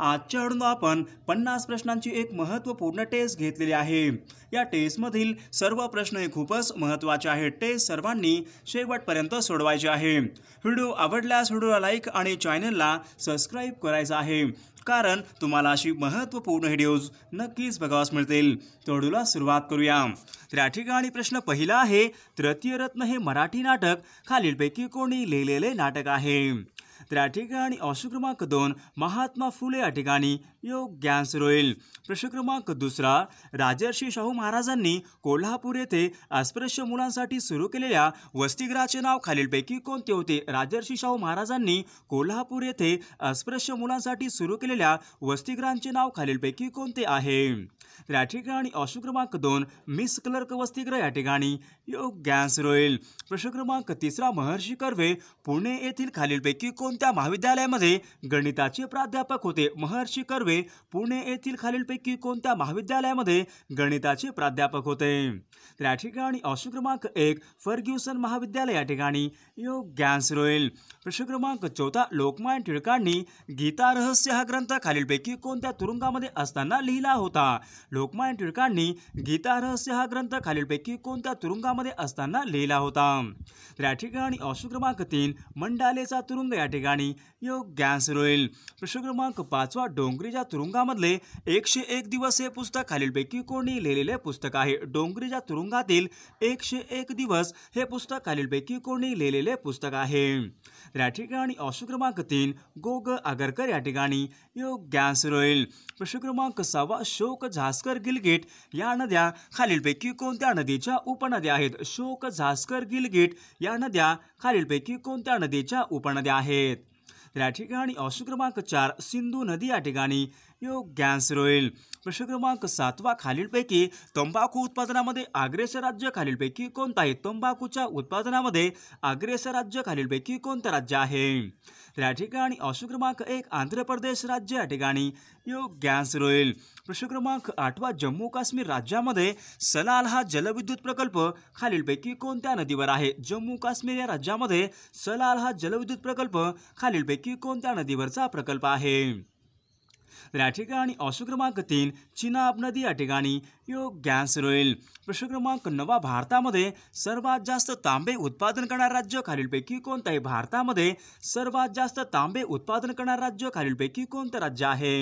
आजच्या हळून आपण पन्नास प्रश्नांची एक महत्त्वपूर्ण टेस्ट घेतलेली आहे या टेस्टमधील सर्व प्रश्न हे खूपच महत्त्वाचे आहेत टेस्ट सर्वांनी शेवटपर्यंत सोडवायचे आहे व्हिडिओ आवडल्यास व्हिडिओला लाईक आणि चॅनलला सबस्क्राईब करायचं आहे कारण तुम्हाला अशी महत्त्वपूर्ण व्हिडिओज नक्कीच बघावास मिळतील तोडूला सुरुवात करूया तर या ठिकाणी प्रश्न पहिला आहे तृतीय रत्न हे मराठी नाटक खालीलपैकी कोणी लिहिलेले नाटक आहे तर ठिकाणी अशु क्रमांक दोन महात्मा फुले या ठिकाणी ज्ञान सुरू होईल प्रश्न क्रमांक दुसरा राजर्षी शाहू महाराजांनी कोल्हापूर येथे अस्पृश्य मुलांसाठी सुरू केलेल्या वसतिग्रहाचे नाव खालीलपैकी कोणते होते राजर्षी शाहू महाराजांनी कोल्हापूर येथे अस्पृश्य मुलांसाठी सुरू केलेल्या वसतिगृहांचे नाव खालीलपैकी कोणते आहे तर या ठिकाणी ऑप्शन क्रमांक दोन मिस क्लर्क वसतिग्रह या ठिकाणी योग रोईल प्रश्न क्रमांक तिसरा महर्षी कर्वे पुणे येथील खालीलपैकी कोणत्या महाविद्यालयामध्ये गणिताचे प्राध्यापक होते महर्षी कर्वे पुणे येथील खालीलपैकी कोणत्या महाविद्यालयामध्ये गणिताचे प्राध्यापक होते तर या ठिकाणी ऑप्शन क्रमांक एक फर्ग्युसन महाविद्यालय या ठिकाणी योग रोईल प्रश्न क्रमांक चौथा लोकमान्य टिळकांनी गीता रहस्य हा ग्रंथ खालीलपैकी कोणत्या तुरुंगामध्ये असताना लिहिला होता लोकमान्य टिळकांनी गीता रहस्य हा ग्रंथ खालीलपैकी कोणत्या तुरुंगामध्ये असताना लिहिला होता तर या ठिकाणी क्रमांक तीन मंडालेचा तुरुंग या ठिकाणी गॅस रोईल प्रश्न पाचवा डोंगरीच्या तुरुंगामधले एकशे एक दिवस हे पुस्तक खालीलपैकी कोणी लिहिलेले पुस्तक आहे डोंगरीच्या तुरुंगातील एकशे एक दिवस हे पुस्तक खालीलपैकी कोणी लिहिलेले पुस्तक आहे तर या ठिकाणी क्रमांक तीन गोग आगरकर या ठिकाणी गॅस रोईल प्रश्न क्रमांक सहावा शोक झाला झास्कर गिलगिट या नद्या खालीलपैकी कोणत्या नदीच्या उपनद्या आहेत शोक झास्कर गिलगिट या नद्या खालीलपैकी कोणत्या नदीच्या उपनद्या आहेत या ठिकाणी ऑप्शन क्रमांक चार सिंधू नदी या ठिकाणी आन्सर होईल प्रश्न क्रमांक सातवा खालीलपैकी तंबाखू उत्पादनामध्ये आग्रेस राज्य खालीलपैकी कोणतं आहे तंबाखूच्या उत्पादनामध्ये आग्रेस राज्य खालीलपैकी कोणतं राज्य आहे त्या या ठिकाणी ऑप्शन क्रमांक एक आंध्र प्रदेश राज्य या ठिकाणी आन्सर होईल प्रश्न क्रमांक आठवा जम्मू काश्मीर राज्यामध्ये सलाल हा जलविद्युत प्रकल्प खालीलपैकी कोणत्या नदीवर आहे जम्मू काश्मीर या राज्यामध्ये सलाल हा जलविद्युत प्रकल्प खालीलपैकी कोणत्या नदीवरचा प्रकल्प आहे या ठिकाणी ऑप्शन क्रमांक तीन चिनाब नदी या ठिकाणी गॅस रोईल प्रश्न क्रमांक नवा भारतामध्ये सर्वात जास्त तांबे उत्पादन करणार राज्य खालीलपैकी कोणतं आहे भारतामध्ये सर्वात जास्त तांबे उत्पादन करणार राज्य खालीलपैकी कोणतं राज्य आहे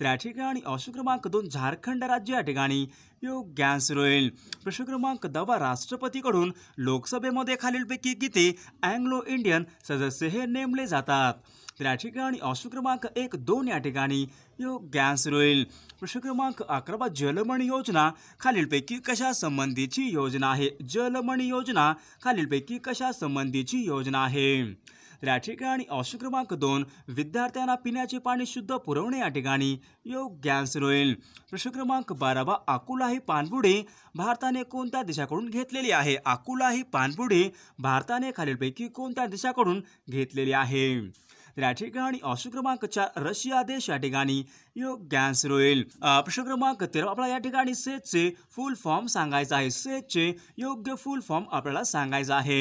तर या ठिकाणी अशोक क्रमांक दोन झारखंड राज्य या ठिकाणी योग सुरू होईल प्रश्न क्रमांक दहावा राष्ट्रपतीकडून लोकसभेमध्ये खालीलपैकी किती अँग्लो इंडियन सदस्य हे नेमले जातात तर या ठिकाणी अशोक क्रमांक एक दोन या ठिकाणी योग सुरू होईल प्रश्न क्रमांक अकरावा जलमणी योजना खालीलपैकी कशा संबंधीची योजना आहे जलमणी योजना खालीलपैकी कशा संबंधीची योजना आहे त्या या ठिकाणी ऑप्शन क्रमांक दोन विद्यार्थ्यांना पिण्याचे पाणी शुद्ध पुरवणे या ठिकाणी योग्य आन्सर होईल प्रश्न क्रमांक बारावा अकोला ही पाणबुडी भारताने कोणत्या देशाकडून घेतलेली आहे अकोला ही पाणबुडी भारताने खालीलपैकी कोणत्या देशाकडून घेतलेली आहे त्या या ठिकाणी ऑप्शन क्रमांक चार रशिया देश या ठिकाणी योग्य आन्सर होईल प्रश्न क्रमांक तेरा आपल्याला या ठिकाणी सेजचे फुल फॉर्म सांगायचा आहे सेजचे योग्य फुल फॉर्म आपल्याला सांगायचा आहे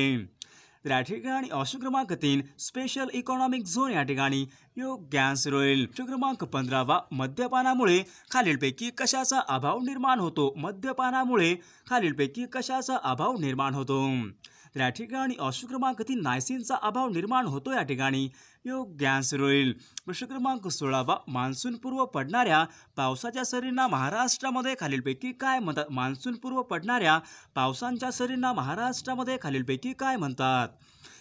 तर या ठिकाणी ऑप्शन क्रमांक तीन स्पेशल इकॉनॉमिक झोन या ठिकाणी रॉयल राहील क्रमांक पंधरावा मद्यपानामुळे खालीलपैकी कशाचा अभाव निर्माण होतो मद्यपानामुळे खालीलपैकी कशाचा अभाव निर्माण होतो तर या ठिकाणी ऑप्शन क्रमांक तीन नायसिनचा अभाव निर्माण होतो या ठिकाणी योग्यांश गॅस प्रश्न क्रमांक सोळावा मान्सूनपूर्व पडणाऱ्या पावसाच्या सरींना महाराष्ट्रामध्ये खालीलपैकी काय म्हणतात मान्सूनपूर्व पडणाऱ्या पावसांच्या सरींना महाराष्ट्रामध्ये खालीलपैकी काय म्हणतात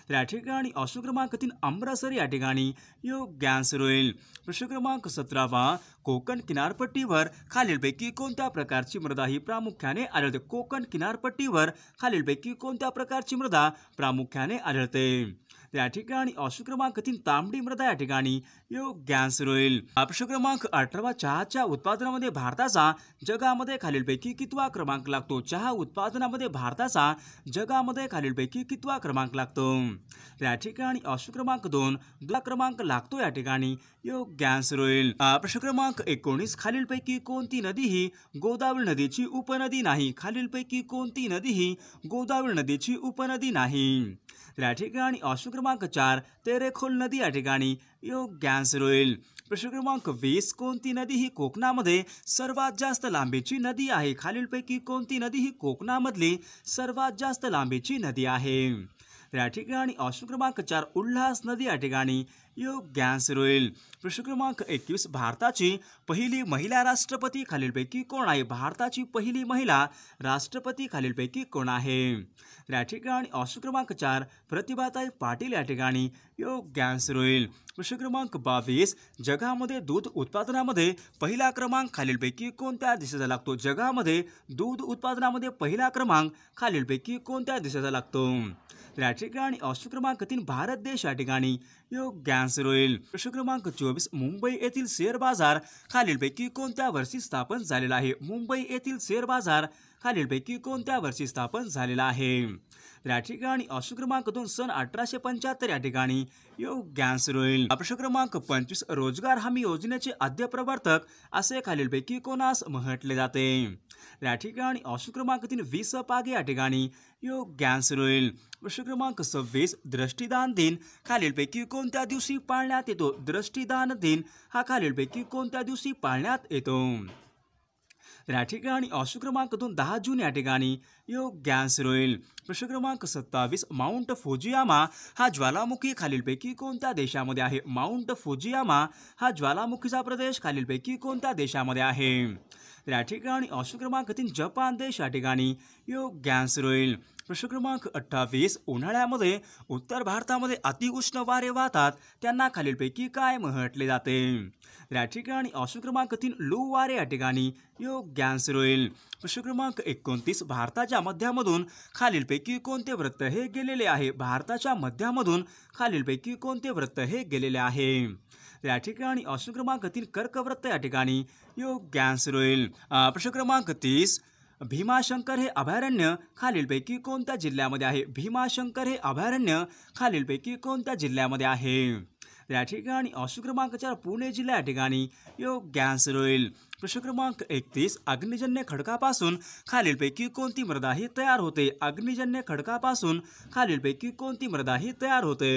तर या ठिकाणी ऑप्शन क्रमांक तीन अमृतसर या ठिकाणी योग रोईल प्रश्न क्रमांक सतरावा कोकण किनारपट्टीवर खालीलपैकी कोणत्या प्रकारची मृदा ही प्रामुख्याने आढळते कोकण किनारपट्टीवर खालीलपैकी कोणत्या प्रकारची मृदा प्रामुख्याने आढळते त्या ठिकाणी अशुक्रमांक क्रमांक तीन तांबडी मृदा या ठिकाणी योग्य आन्सर होईल अपशु क्रमांक अठरावा चहाच्या उत्पादनामध्ये भारताचा जगामध्ये खालीलपैकी कितवा क्रमांक लागतो चहा उत्पादनामध्ये भारताचा जगामध्ये खालीलपैकी कितवा क्रमांक लागतो त्या ठिकाणी अशुक्रमांक क्रमांक दोन दुसरा क्रमांक लागतो या ठिकाणी योग्य आन्सर होईल प्रश्न क्रमांक एकोणीस खालीलपैकी कोणती नदी ही गोदावरी नदीची उपनदी नाही खालीलपैकी कोणती नदी ही गोदावरी नदीची उपनदी नाही त्या ठिकाणी अश्व क्रमांक चार तेरेखोल नदी या ठिकाणी योग्यांश होईल प्रश्न क्रमांक वीस कोणती नदी ही कोकणामध्ये सर्वात जास्त लांबीची नदी आहे खालीलपैकी कोणती नदी ही कोकणामधली सर्वात जास्त लांबीची नदी आहे या ठिकाणी ऑप्शन क्रमांक चार उल्हास नदी या ठिकाणी योग्यांश होईल प्रश्न क्रमांक एकवीस भारताची पहिली महिला राष्ट्रपती खालीलपैकी कोण आहे भारताची पहिली महिला राष्ट्रपती खालीलपैकी कोण आहे या ठिकाणी ऑप्शन क्रमांक चार प्रतिभाताई पाटील या ठिकाणी योग्य आन्सर होईल प्रश्न क्रमांक बावीस जगामध्ये दूध उत्पादनामध्ये पहिला क्रमांक खालीलपैकी कोणत्या दिशेचा लागतो जगामध्ये दूध उत्पादनामध्ये पहिला क्रमांक खालीलपैकी कोणत्या दिशेचा लागतो या ठिकाणी ऑप्शन क्रमांक तीन भारत देश या ठिकाणी योग्य आन्सर होईल प्रश्न क्रमांक चोवीस मुंबई येथील शेअर बाजार खालीलपैकी कोणत्या वर्षी स्थापन झालेला आहे मुंबई येथील शेअर बाजार खालीलपैकी कोणत्या वर्षी स्थापन झालेला आहे या ठिकाणी ऑप्शन सन अठराशे पंच्याहत्तर या ठिकाणी योग्यांश रोईल प्रश्न क्रमांक पंचवीस रोजगार हमी योजनेचे आद्य प्रवर्तक असे खालील खालीलपैकी कोणास म्हटले जाते या ठिकाणी ऑप्शन क्रमांक तीन वीस पागे या ठिकाणी योग्यांश रोईल प्रश्न क्रमांक सव्वीस दृष्टीदान दिन खालील खालीलपैकी कोणत्या दिवशी पाळण्यात येतो दृष्टीदान दिन हा खालील खालीलपैकी कोणत्या दिवशी पाळण्यात येतो तर या ठिकाणी ऑशू दोन दहा जून या ठिकाणी योग गॅस रोईल प्रश्न क्रमांक सत्तावीस माउंट फोजियामा हा ज्वालामुखी खालीलपैकी कोणत्या देशामध्ये आहे माउंट फोजियामा हा ज्वालामुखीचा प्रदेश खालीलपैकी कोणत्या देशामध्ये आहे या ठिकाणी ऑप्शन क्रमांक तीन जपान देश या ठिकाणी योग गॅस रोईल प्रश्न क्रमांक अठ्ठावीस उन्हाळ्यामध्ये उत्तर भारतामध्ये अतिउष्ण वारे वाहतात त्यांना खालीलपैकी काय म्हटले जाते या ठिकाणी ऑप्शन क्रमांक तीन लू वारे या ठिकाणी योग गॅस रोईल प्रश्न क्रमांक एकोणतीस भारताच्या भारताच्या मध्यामधून खालीलपैकी कोणते वृत्त हे गेलेले आहे भारताच्या मध्यामधून खालीलपैकी कोणते वृत्त हे गेलेले आहे या ठिकाणी ऑप्शन क्रमांक तीन कर्कवृत्त या ठिकाणी योग्य आन्सर होईल प्रश्न क्रमांक तीस भीमाशंकर हे अभयारण्य खालीलपैकी कोणत्या जिल्ह्यामध्ये आहे भीमाशंकर हे अभयारण्य खालीलपैकी कोणत्या जिल्ह्यामध्ये आहे या ठिकाणी अशोक क्रमांक चार पुणे जिल्हा या ठिकाणी योग आन्सर होईल प्रश्न क्रमांक एकतीस अग्निजन्य खडकापासून खालीलपैकी कोणती मृदा ही तयार होते अग्निजन्य खडकापासून खालीलपैकी कोणती मृदा ही तयार होते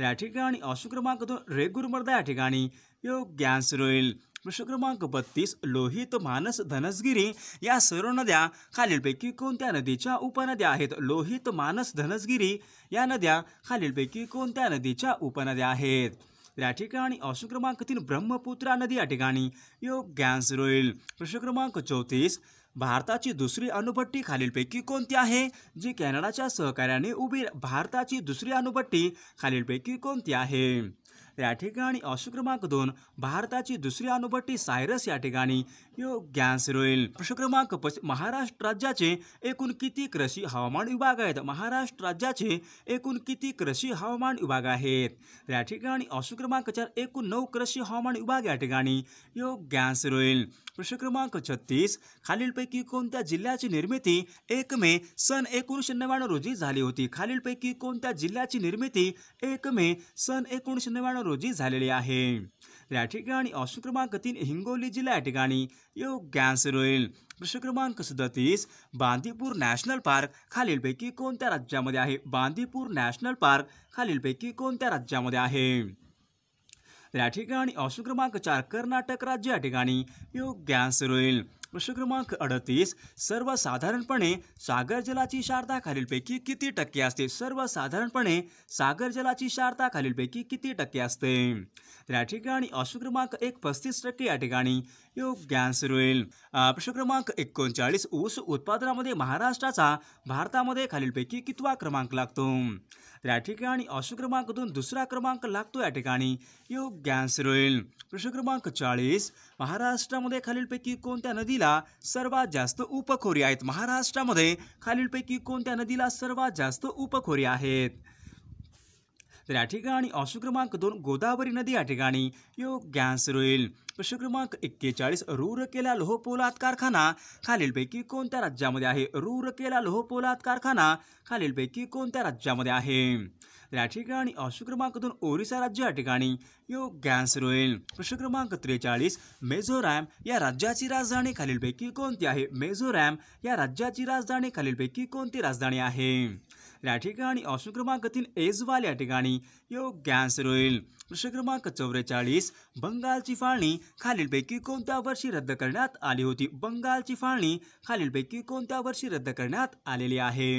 या ठिकाणी अशोक क्रमांक दोन रेगुर मृदा या ठिकाणी योग आन्सर होईल प्रश्न क्रमांक बत्तीस लोहित मानस धनसगिरी या सर्व नद्या खालीलपैकी कोणत्या नदीच्या उपनद्या आहेत लोहित मानस धनसगिरी या नद्या खालीलपैकी कोणत्या नदीच्या उपनद्या आहेत या ठिकाणी अशोक क्रमांक तीन ब्रह्मपुत्रा नदी या ठिकाणी गॅन्स रोईल प्रश्न क्रमांक चौतीस भारताची दुसरी अणुभट्टी खालीलपैकी कोणती आहे जी कॅनडाच्या सहकार्याने उभी भारताची दुसरी अणुभट्टी खालीलपैकी कोणती आहे या ठिकाणी अशोक क्रमांक दोन भारताची दुसरी अनुभट्टी सायरस या ठिकाणी गॅस रोईल प्रश्न क्रमांक महाराष्ट्र राज्याचे एकूण किती कृषी हवामान विभाग आहेत महाराष्ट्र राज्याचे एकूण किती कृषी हवामान विभाग आहेत या ठिकाणी अशोक क्रमांक चार एकूण नऊ कृषी हवामान विभाग या ठिकाणी यो रोईल प्रश्न क्रमांक छत्तीस खालीलपैकी कोणत्या जिल्ह्याची निर्मिती एक मे सन एकोणीसशे नव्याण्णव रोजी झाली होती खालीलपैकी कोणत्या जिल्ह्याची निर्मिती एक मे सन एकोणीसशे नव्याण्णव रोजी झालेली आहे या ठिकाणी ऑप्शन क्रमांक तीन हिंगोली जिल्हा या ठिकाणी योग आन्सर होईल प्रश्न क्रमांक सदतीस बांदीपूर नॅशनल पार्क खालीलपैकी कोणत्या राज्यामध्ये आहे बांदीपूर नॅशनल पार्क खालीलपैकी कोणत्या राज्यामध्ये आहे या ठिकाणी ऑप्शन क्रमांक चार कर्नाटक राज्य या ठिकाणी योग आन्सर होईल प्रश्न क्रमांक अडतीस सर्वसाधारणपणे सागर जलाची शारदा खालीलपैकी किती टक्के असते सर्वसाधारणपणे सागर जलाची शारदा खालीलपैकी किती टक्के असते तर या ठिकाणी अश्व क्रमांक एक पस्तीस टक्के या ठिकाणी योग्य आन्सर होईल प्रश्न क्रमांक एकोणचाळीस ऊस उत्पादनामध्ये महाराष्ट्राचा भारतामध्ये खालीलपैकी कितवा क्रमांक लागतो तर या ठिकाणी अश्व क्रमांक दोन दुसरा क्रमांक लागतो या ठिकाणी योग्य आन्सर होईल प्रश्न क्रमांक चाळीस महाराष्ट्रामध्ये खालीलपैकी कोणत्या नदीला नदीला सर्वात जास्त उपखोरी आहेत महाराष्ट्रामध्ये खालीलपैकी कोणत्या नदीला सर्वात जास्त उपखोरी आहेत तर या ठिकाणी अंश क्रमांक दोन गोदावरी नदी या ठिकाणी योग्यांश रोईल प्रश्न क्रमांक एक्केचाळीस रूरकेला लोहपोलाद कारखाना खालीलपैकी कोणत्या राज्यामध्ये आहे रूरकेला लोहपोलाद कारखाना खालीलपैकी कोणत्या राज्यामध्ये आहे त्या ठिकाणी अशु क्रमांक दोन ओरिसा राज्य या ठिकाणी योग कॅन्सर होईल प्रश्न क्रमांक त्रेचाळीस मेझोरॅम या राज्याची राजधानी खालीलपैकी कोणती आहे मेझोरॅम या राज्याची राजधानी खालीलपैकी कोणती राजधानी आहे या ठिकाणी ऑप्शन क्रमांक तीन एजवाल या ठिकाणी योग्य आन्सर होईल प्रश्न क्रमांक चौवेचाळीस बंगालची फाळणी खालीलपैकी कोणत्या वर्षी रद्द करण्यात आली होती बंगालची फाळणी खालीलपैकी कोणत्या वर्षी रद्द करण्यात आलेली आहे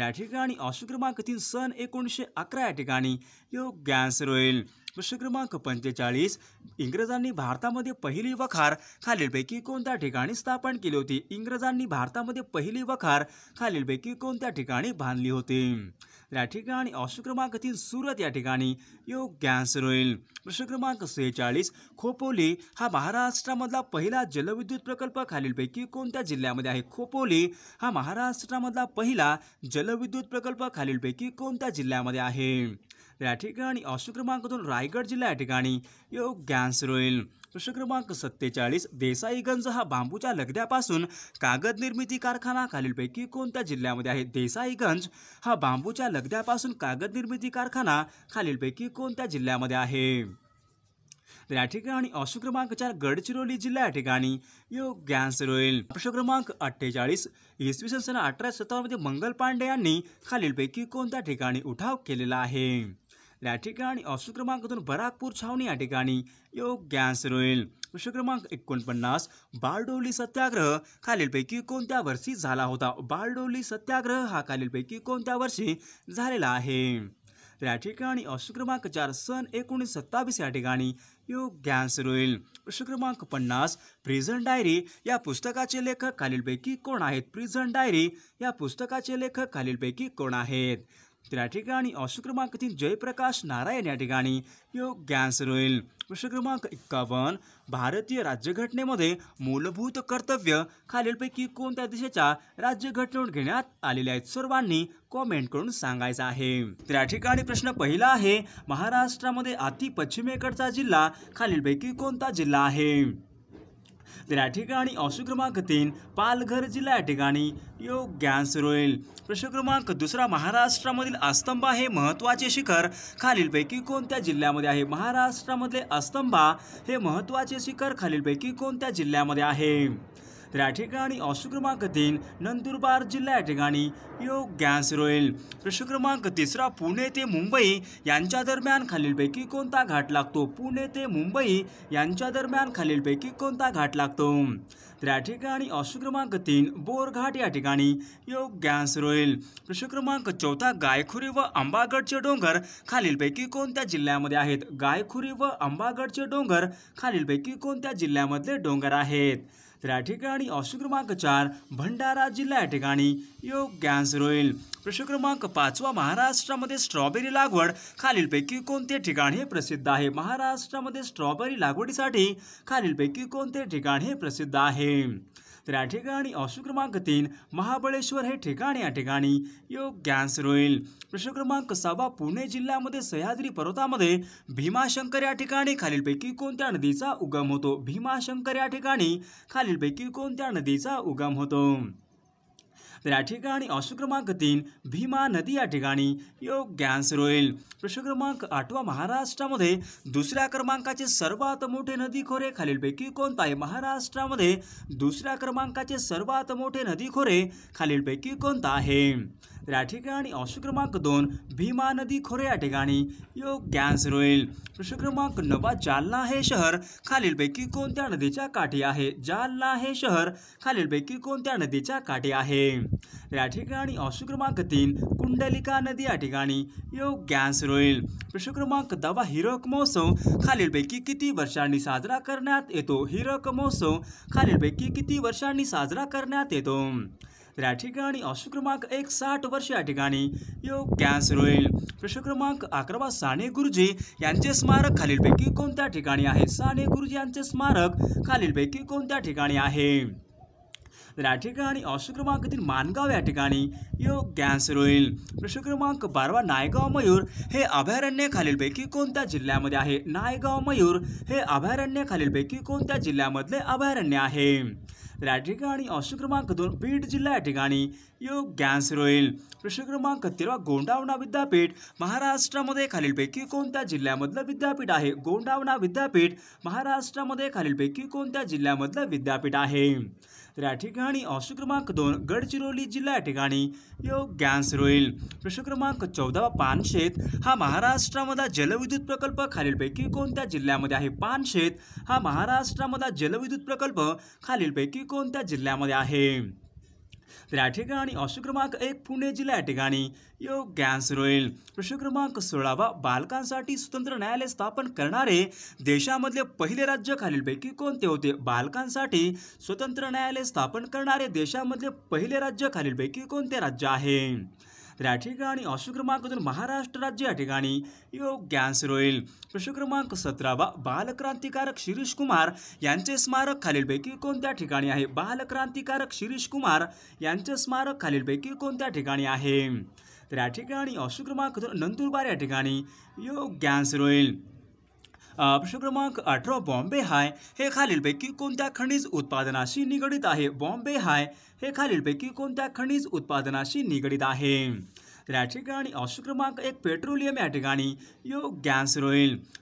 या ठिकाणी ऑप्शन क्रमांक तीन सन एकोणीसशे अकरा या ठिकाणी योग्य आन्सर होईल प्रश्न क्रमांक पंचेचाळीस इंग्रजांनी भारतामध्ये पहिली वखार खालीलपैकी कोणत्या ठिकाणी स्थापन केली होती इंग्रजांनी भारतामध्ये पहिली वखार खालीलपैकी कोणत्या ठिकाणी बांधली होती या ठिकाणी ऑप्शन क्रमांक तीन सुरत या ठिकाणी योग्य आन्सर होईल प्रश्न क्रमांक सेहेचाळीस खोपोली हा महाराष्ट्रामधला पहिला जलविद्युत प्रकल्प खालीलपैकी कोणत्या जिल्ह्यामध्ये आहे खोपोली हा महाराष्ट्रामधला पहिला जलविद्युत प्रकल्प खालीलपैकी कोणत्या जिल्ह्यामध्ये आहे या ठिकाणी ऑप्शन क्रमांक दोन रायगड जिल्हा या ठिकाणी गॅन्स रोईल प्रश्न क्रमांक सत्तेचाळीस देसाईगंज हा बांबूच्या लगद्यापासून कागद निर्मिती कारखाना खालीलपैकी कोणत्या जिल्ह्यामध्ये आहे देसाईगंज हा बांबूच्या लगद्यापासून कागद निर्मिती कारखाना खालीलपैकी कोणत्या जिल्ह्यामध्ये आहे या ठिकाणी अशोक क्रमांक चार गडचिरोली जिल्हा या ठिकाणी योग आन्सर रोईल प्रश्न क्रमांक अठ्ठेचाळीस इसवी सन सन अठराशे सत्तावन्नमध्ये मंगल पांडे यांनी खालीलपैकी कोणत्या ठिकाणी उठाव केलेला आहे या ठिकाणी ऑप्शन क्रमांक दोन बराकपूर छावणी या ठिकाणी योग गॅस होईल प्रश्न क्रमांक एकोणपन्नास बारडोली सत्याग्रह खालीलपैकी कोणत्या वर्षी झाला होता बारडोली सत्याग्रह हा खालीलपैकी कोणत्या वर्षी झालेला आहे या ठिकाणी ऑप्शन क्रमांक चार सन एकोणीस सत्तावीस या ठिकाणी योग आन्सर होईल प्रश्न क्रमांक पन्नास प्रिझन डायरी या पुस्तकाचे लेखक खालीलपैकी कोण आहेत प्रिझन डायरी या पुस्तकाचे लेखक खालीलपैकी कोण आहेत त्या ठिकाणी अशोक क्रमांक तीन जयप्रकाश नारायण या ठिकाणी योग्य आन्सर होईल प्रश्न क्रमांक एक्कावन्न भारतीय राज्यघटनेमध्ये मूलभूत कर्तव्य खालीलपैकी कोणत्या देशाच्या राज्यघटनेवर घेण्यात आलेल्या आहेत सर्वांनी कॉमेंट करून सांगायचं आहे त्या ठिकाणी प्रश्न पहिला आहे महाराष्ट्रामध्ये अति पश्चिमेकडचा जिल्हा खालीलपैकी कोणता जिल्हा आहे तर या ठिकाणी ऑप्शन क्रमांक तीन पालघर जिल्हा या ठिकाणी योग आन्सर होईल प्रश्न क्रमांक दुसरा महाराष्ट्रामधील अस्तंभा हे महत्त्वाचे शिखर खालीलपैकी कोणत्या जिल्ह्यामध्ये आहे महाराष्ट्रामधले अस्तंभा हे महत्त्वाचे शिखर खालीलपैकी कोणत्या जिल्ह्यामध्ये आहे तर या ठिकाणी अशुक्रमांक तीन नंदुरबार जिल्हा या ठिकाणी योग गॅस होईल प्रश्न क्रमांक तिसरा पुणे ते मुंबई यांच्या दरम्यान खालीलपैकी कोणता घाट लागतो पुणे ते मुंबई यांच्या दरम्यान खालीलपैकी कोणता घाट लागतो तर या ठिकाणी अशुक्रमांक तीन बोरघाट या ठिकाणी योग गॅस होईल प्रश्न क्रमांक चौथा गायखुरी व अंबागडचे डोंगर खालीलपैकी कोणत्या जिल्ह्यामध्ये आहेत गायखुरी व अंबागडचे डोंगर खालीलपैकी कोणत्या जिल्ह्यामधले डोंगर आहेत तर ठिकाणी ऑप्शन क्रमांक चार भंडारा जिल्हा या ठिकाणी योग आन्सर होईल प्रश्न क्रमांक पाचवा महाराष्ट्रामध्ये स्ट्रॉबेरी लागवड खालीलपैकी कोणते ठिकाण हे प्रसिद्ध आहे महाराष्ट्रामध्ये स्ट्रॉबेरी लागवडीसाठी खालीलपैकी कोणते ठिकाण हे प्रसिद्ध आहे तर या ठिकाणी ऑप्शन क्रमांक तीन महाबळेश्वर हे ठिकाण या ठिकाणी योग्य आन्सर होईल प्रश्न क्रमांक सहावा पुणे जिल्ह्यामध्ये सह्याद्री पर्वतामध्ये भीमाशंकर या ठिकाणी खालीलपैकी कोणत्या नदीचा उगम होतो भीमाशंकर या ठिकाणी खालीलपैकी कोणत्या नदीचा उगम होतो तर या ठिकाणी अशोक क्रमांक तीन भीमा नदी या ठिकाणी योग्य आन्सर होईल प्रश्न क्रमांक आठवा महाराष्ट्रामध्ये दुसऱ्या क्रमांकाचे सर्वात मोठे नदी खोरे खालीलपैकी कोणता आहे महाराष्ट्रामध्ये दुसऱ्या क्रमांकाचे सर्वात मोठे नदी खोरे खालीलपैकी कोणता आहे या ठिकाणी अंश क्रमांक दोन भीमा नदी खोरे या ठिकाणी योग्य आन्सर होईल प्रश्न क्रमांक नवा जालना हे शहर खालीलपैकी कोणत्या नदीच्या काठी आहे जालना हे शहर खालीलपैकी कोणत्या नदीच्या काठी आहे या ठिकाणी अंश क्रमांक तीन कुंडलिका नदी या ठिकाणी योग्य आन्सर होईल प्रश्न क्रमांक दवा हिरक महोत्सव खालीलपैकी किती वर्षांनी साजरा करण्यात येतो हिरक महोत्सव खालीलपैकी किती वर्षांनी साजरा करण्यात येतो तर या ठिकाणी अशोक क्रमांक एक साठ वर्ष या ठिकाणी योग कॅन्सर होईल प्रश्न क्रमांक अकरावा साने गुरुजी यांचे स्मारक खालीलपैकी कोणत्या ठिकाणी आहे साने गुरुजी यांचे स्मारक खालीलपैकी कोणत्या ठिकाणी आहे तर या ठिकाणी अशोक क्रमांक तीन मानगाव या ठिकाणी योग कॅन्सर होईल प्रश्न क्रमांक बारावा नायगाव मयूर हे अभयारण्य खालीलपैकी कोणत्या जिल्ह्यामध्ये आहे नायगाव मयूर हे अभयारण्य खालीलपैकी कोणत्या जिल्ह्यामधले अभयारण्य आहे या ठिकाणी क्रमांक दोन बीड जिल्हा या ठिकाणी योग गॅस होईल प्रश्न क्रमांक तेरा गोंडावणा विद्यापीठ महाराष्ट्रामध्ये खालीलपैकी कोणत्या जिल्ह्यामधलं विद्यापीठ आहे गोंडावणा विद्यापीठ महाराष्ट्रामध्ये खालीलपैकी कोणत्या जिल्ह्यामधलं विद्यापीठ आहे तर या ठिकाणी ऑप्शन क्रमांक दोन गडचिरोली जिल्हा या ठिकाणी योग आन्सर होईल प्रश्न क्रमांक चौदा पानशेत हा महाराष्ट्रामधला जलविद्युत प्रकल्प खालीलपैकी कोणत्या जिल्ह्यामध्ये आहे पानशेत हा महाराष्ट्रामधला जलविद्युत प्रकल्प खालीलपैकी कोणत्या जिल्ह्यामध्ये आहे या ठिकाणी ऑप्शन क्रमांक एक पुणे जिल्हा या ठिकाणी योग आन्सर होईल प्रश्न क्रमांक सोळावा बालकांसाठी स्वतंत्र न्यायालय स्थापन करणारे देशामधले पहिले राज्य खालीलपैकी कोणते होते बालकांसाठी स्वतंत्र न्यायालय स्थापन करणारे देशामधले पहिले राज्य खालीलपैकी कोणते राज्य आहे तर या ठिकाणी अशोक क्रमांक दोन महाराष्ट्र राज्य या ठिकाणी योग आन्सर रोईल प्रश्न क्रमांक सतरावा बालक्रांतिकारक शिरीष कुमार यांचे स्मारक खालीलपैकी कोणत्या ठिकाणी आहे बालक्रांतिकारक शिरीष कुमार यांचे स्मारक खालीलपैकी कोणत्या ठिकाणी आहे तर या ठिकाणी अशोक क्रमांक दोन नंदुरबार या ठिकाणी योग गॅन्स रोईल प्रश्न क्रमांक अठरा बॉम्बे हाय हे खालीलपैकी कोणत्या खनिज उत्पादनाशी निगडीत आहे बॉम्बे हाय हे खालीलपैकी कोणत्या खनिज उत्पादनाशी निगडीत आहे या ठिकाणी ऑप्शन क्रमांक एक पेट्रोलियम या ठिकाणी यो गॅस रोईल